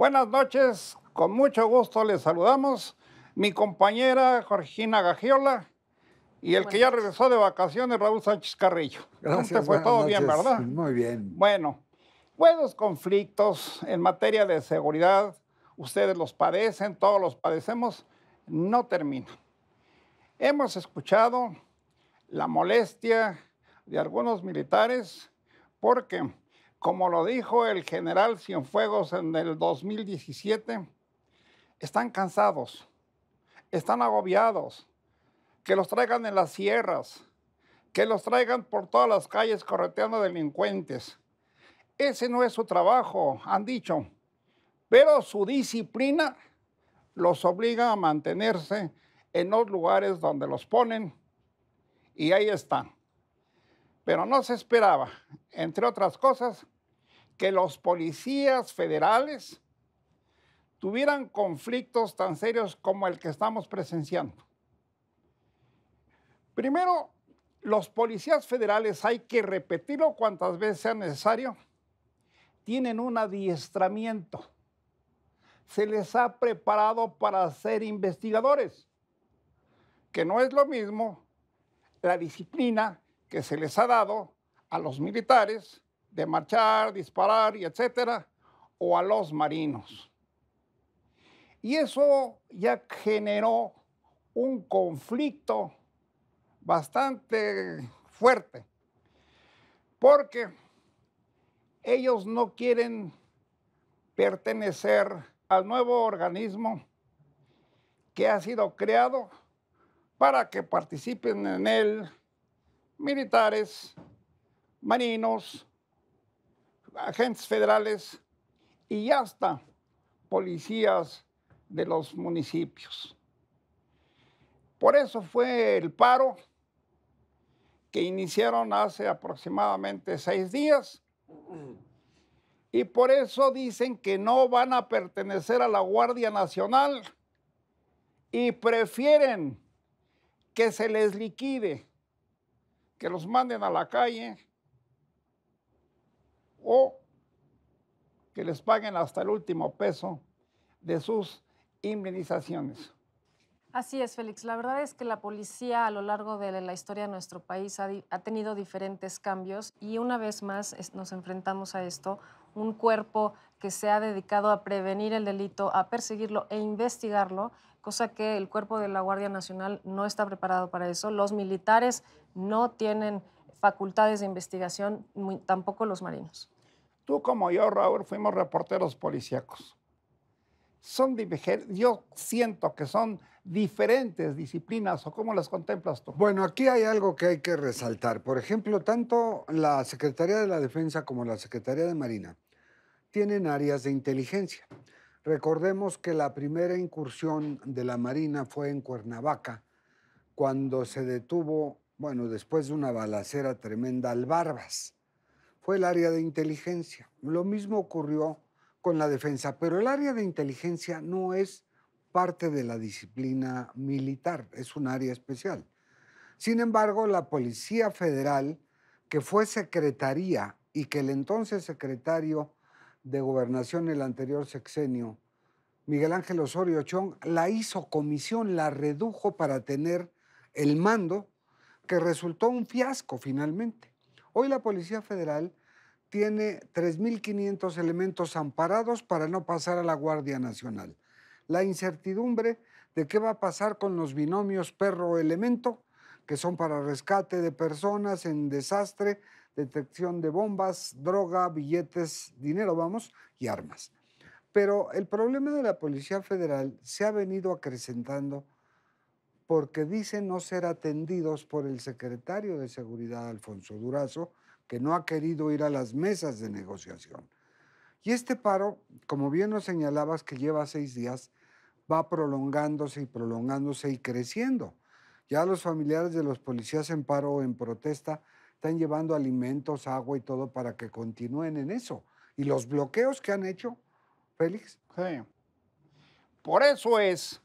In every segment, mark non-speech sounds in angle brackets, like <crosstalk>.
Buenas noches, con mucho gusto les saludamos. Mi compañera Jorgina Gagiola y el que ya regresó de vacaciones, Raúl Sánchez Carrillo. <laughs> Gracias. fue todo bien, ¿verdad? Muy bien. Bueno, buenos conflictos en materia de seguridad, ustedes los padecen, todos los padecemos, no termino. Hemos escuchado la molestia de algunos militares porque como lo dijo el general Cienfuegos en el 2017, están cansados, están agobiados, que los traigan en las sierras, que los traigan por todas las calles correteando delincuentes. Ese no es su trabajo, han dicho, pero su disciplina los obliga a mantenerse en los lugares donde los ponen y ahí están. Pero no se esperaba, entre otras cosas, que los policías federales tuvieran conflictos tan serios como el que estamos presenciando. Primero, los policías federales, hay que repetirlo cuantas veces sea necesario, tienen un adiestramiento. Se les ha preparado para ser investigadores, que no es lo mismo la disciplina que se les ha dado a los militares de marchar, disparar y etcétera, o a los marinos. Y eso ya generó un conflicto bastante fuerte, porque ellos no quieren pertenecer al nuevo organismo que ha sido creado para que participen en él militares, marinos, agentes federales y hasta policías de los municipios. Por eso fue el paro que iniciaron hace aproximadamente seis días y por eso dicen que no van a pertenecer a la Guardia Nacional y prefieren que se les liquide que los manden a la calle o que les paguen hasta el último peso de sus indemnizaciones. Así es, Félix. La verdad es que la policía a lo largo de la historia de nuestro país ha, tenido diferentes cambios y una vez más nos enfrentamos a esto, un cuerpo que se ha dedicado a prevenir el delito, a perseguirlo e investigarlo cosa que el cuerpo de la Guardia Nacional no está preparado para eso. Los militares no tienen facultades de investigación, tampoco los marinos. Tú como yo, Raúl, fuimos reporteros policíacos. Son yo siento que son diferentes disciplinas o cómo las contemplas tú. Bueno, aquí hay algo que hay que resaltar. Por ejemplo, tanto la Secretaría de la Defensa como la Secretaría de Marina tienen áreas de inteligencia. Recordemos que la primera incursión de la Marina fue en Cuernavaca, cuando se detuvo, bueno, después de una balacera tremenda al Barbas. Fue el área de inteligencia. Lo mismo ocurrió con la defensa, pero el área de inteligencia no es parte de la disciplina militar, es un área especial. Sin embargo, la Policía Federal, que fue secretaría y que el entonces secretario de Gobernación el anterior sexenio, Miguel Ángel Osorio Chong, la hizo comisión, la redujo para tener el mando, que resultó un fiasco finalmente. Hoy la Policía Federal tiene 3.500 elementos amparados para no pasar a la Guardia Nacional. La incertidumbre de qué va a pasar con los binomios perro-elemento que son para rescate de personas en desastre, detección de bombas, droga, billetes, dinero, vamos, y armas. Pero el problema de la Policía Federal se ha venido acrecentando porque dicen no ser atendidos por el secretario de Seguridad, Alfonso Durazo, que no ha querido ir a las mesas de negociación. Y este paro, como bien nos señalabas que lleva seis días, va prolongándose y prolongándose y creciendo. Ya los familiares de los policías en paro o en protesta están llevando alimentos, agua y todo para que continúen en eso. Y los bloqueos que han hecho, Félix. Sí. Por eso es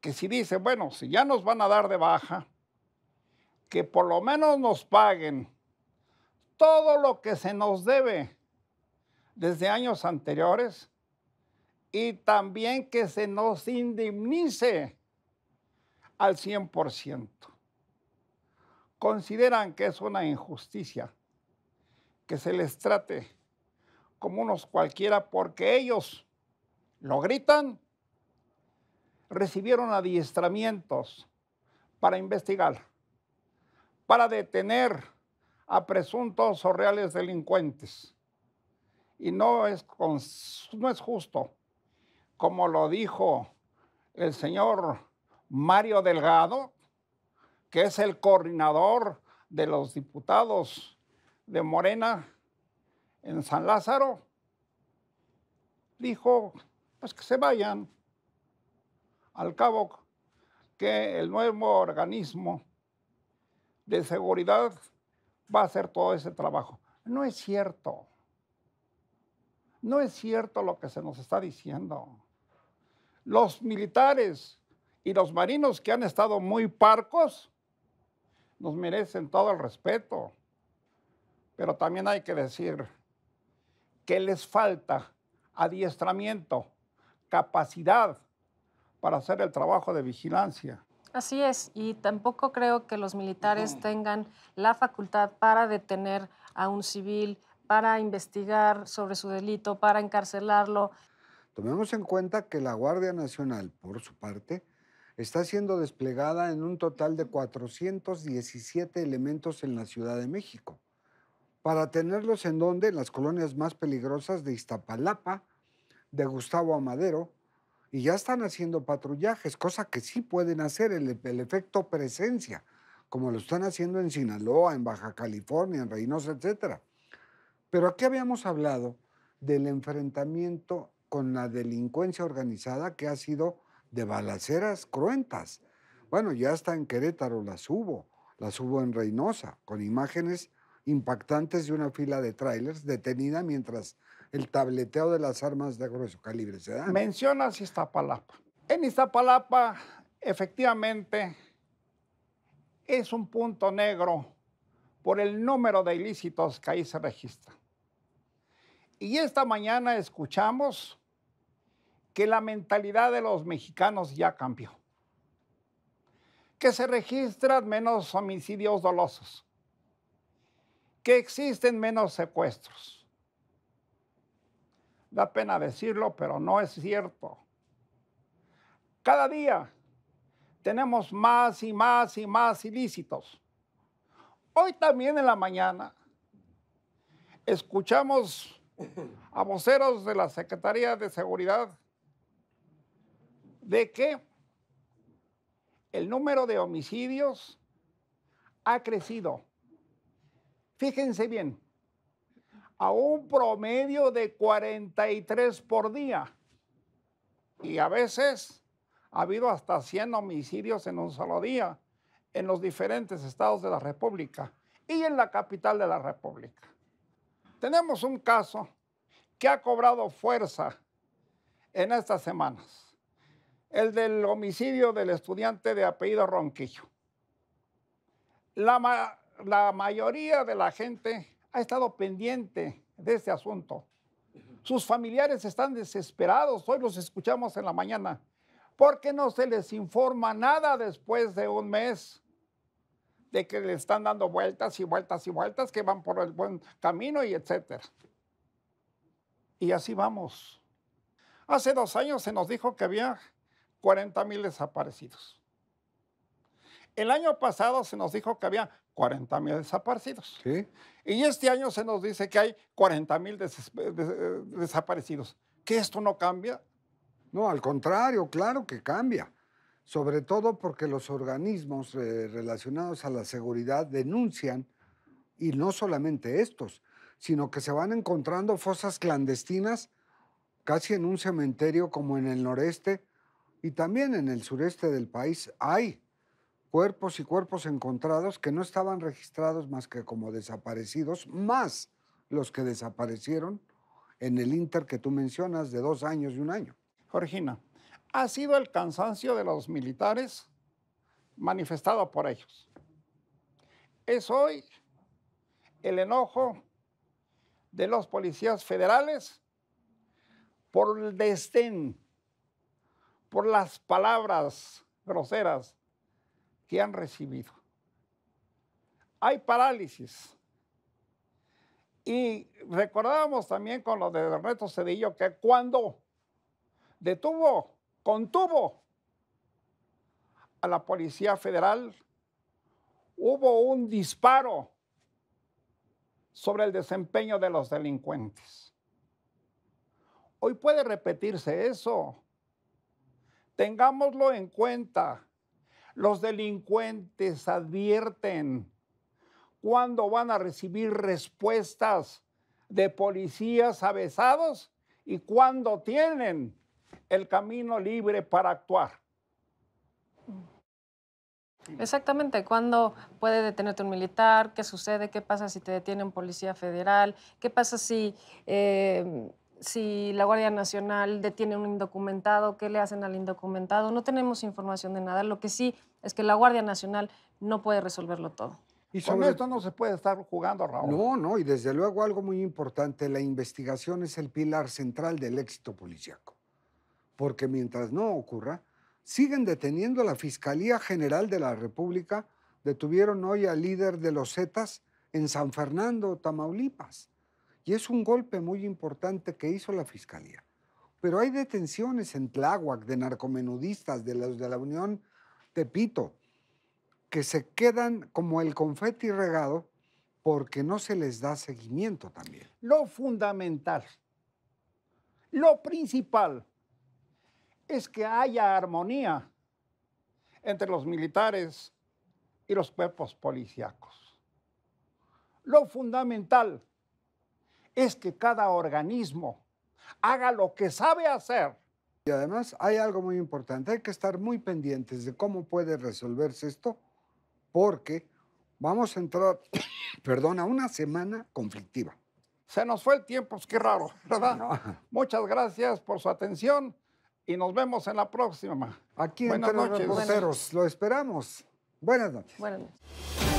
que si dicen, bueno, si ya nos van a dar de baja, que por lo menos nos paguen todo lo que se nos debe desde años anteriores y también que se nos indemnice al 100%. Consideran que es una injusticia que se les trate como unos cualquiera porque ellos lo gritan, recibieron adiestramientos para investigar, para detener a presuntos o reales delincuentes. Y no es, no es justo, como lo dijo el señor Mario Delgado, que es el coordinador de los diputados de Morena en San Lázaro, dijo, pues que se vayan. Al cabo que el nuevo organismo de seguridad va a hacer todo ese trabajo. No es cierto. No es cierto lo que se nos está diciendo. Los militares y los marinos que han estado muy parcos nos merecen todo el respeto. Pero también hay que decir que les falta adiestramiento, capacidad para hacer el trabajo de vigilancia. Así es, y tampoco creo que los militares tengan la facultad para detener a un civil, para investigar sobre su delito, para encarcelarlo. Tomemos en cuenta que la Guardia Nacional, por su parte, está siendo desplegada en un total de 417 elementos en la Ciudad de México. Para tenerlos en donde? las colonias más peligrosas de Iztapalapa, de Gustavo Amadero, y ya están haciendo patrullajes, cosa que sí pueden hacer, el, el efecto presencia, como lo están haciendo en Sinaloa, en Baja California, en Reynosa, etc. Pero aquí habíamos hablado del enfrentamiento con la delincuencia organizada que ha sido de balaceras cruentas. Bueno, ya hasta en Querétaro las hubo, las hubo en Reynosa, con imágenes impactantes de una fila de trailers detenida mientras el tableteo de las armas de grueso calibre se da. Mencionas Iztapalapa. En Iztapalapa, efectivamente, es un punto negro por el número de ilícitos que ahí se registra. Y esta mañana escuchamos que la mentalidad de los mexicanos ya cambió. Que se registran menos homicidios dolosos. Que existen menos secuestros. Da pena decirlo, pero no es cierto. Cada día tenemos más y más y más ilícitos. Hoy también en la mañana escuchamos a voceros de la Secretaría de Seguridad de que el número de homicidios ha crecido. Fíjense bien, a un promedio de 43 por día. Y a veces ha habido hasta 100 homicidios en un solo día en los diferentes estados de la República y en la capital de la República. Tenemos un caso que ha cobrado fuerza en estas semanas el del homicidio del estudiante de apellido Ronquillo. La, la mayoría de la gente ha estado pendiente de este asunto. Sus familiares están desesperados, hoy los escuchamos en la mañana, porque no se les informa nada después de un mes de que le están dando vueltas y vueltas y vueltas, que van por el buen camino y etcétera. Y así vamos. Hace dos años se nos dijo que había 40.000 desaparecidos. El año pasado se nos dijo que había 40.000 mil desaparecidos. Y este año se nos dice que hay 40.000 desaparecidos. ¿Que esto no cambia? No, al contrario, claro que cambia. Sobre todo porque los organismos eh, relacionados a la seguridad denuncian, y no solamente estos, sino que se van encontrando fosas clandestinas casi en un cementerio como en el noreste y también en el sureste del país hay cuerpos y cuerpos encontrados que no estaban registrados más que como desaparecidos, más los que desaparecieron en el Inter que tú mencionas de dos años y un año. Georgina, ha sido el cansancio de los militares manifestado por ellos. Es hoy el enojo de los policías federales por el desdén por las palabras groseras que han recibido. Hay parálisis. Y recordábamos también con lo de Ernesto Cedillo que cuando detuvo, contuvo a la Policía Federal, hubo un disparo sobre el desempeño de los delincuentes. Hoy puede repetirse eso. Tengámoslo en cuenta. Los delincuentes advierten cuándo van a recibir respuestas de policías avesados y cuándo tienen el camino libre para actuar. Exactamente, ¿cuándo puede detenerte un militar? ¿Qué sucede? ¿Qué pasa si te detiene un policía federal? ¿Qué pasa si eh, si la Guardia Nacional detiene a un indocumentado, qué le hacen al indocumentado. No tenemos información de nada. Lo que sí es que la Guardia Nacional no puede resolverlo todo. Y sobre esto no se puede estar jugando, Raúl. No, no, y desde luego algo muy importante, la investigación es el pilar central del éxito policíaco. Porque mientras no ocurra, siguen deteniendo a la Fiscalía General de la República, detuvieron hoy al líder de los Zetas en San Fernando, Tamaulipas. Y es un golpe muy importante que hizo la Fiscalía. Pero hay detenciones en Tláhuac de narcomenudistas, de los de la Unión Tepito, que se quedan como el confeti regado porque no se les da seguimiento también. Lo fundamental, lo principal, es que haya armonía entre los militares y los cuerpos policíacos. Lo fundamental es que cada organismo haga lo que sabe hacer. Y además hay algo muy importante, hay que estar muy pendientes de cómo puede resolverse esto, porque vamos a entrar, <coughs> perdón, a una semana conflictiva. Se nos fue el tiempo, es pues, que raro, ¿verdad? <laughs> Muchas gracias por su atención y nos vemos en la próxima. Aquí en Buenas noches. lo esperamos. Buenas noches. Buenas noches.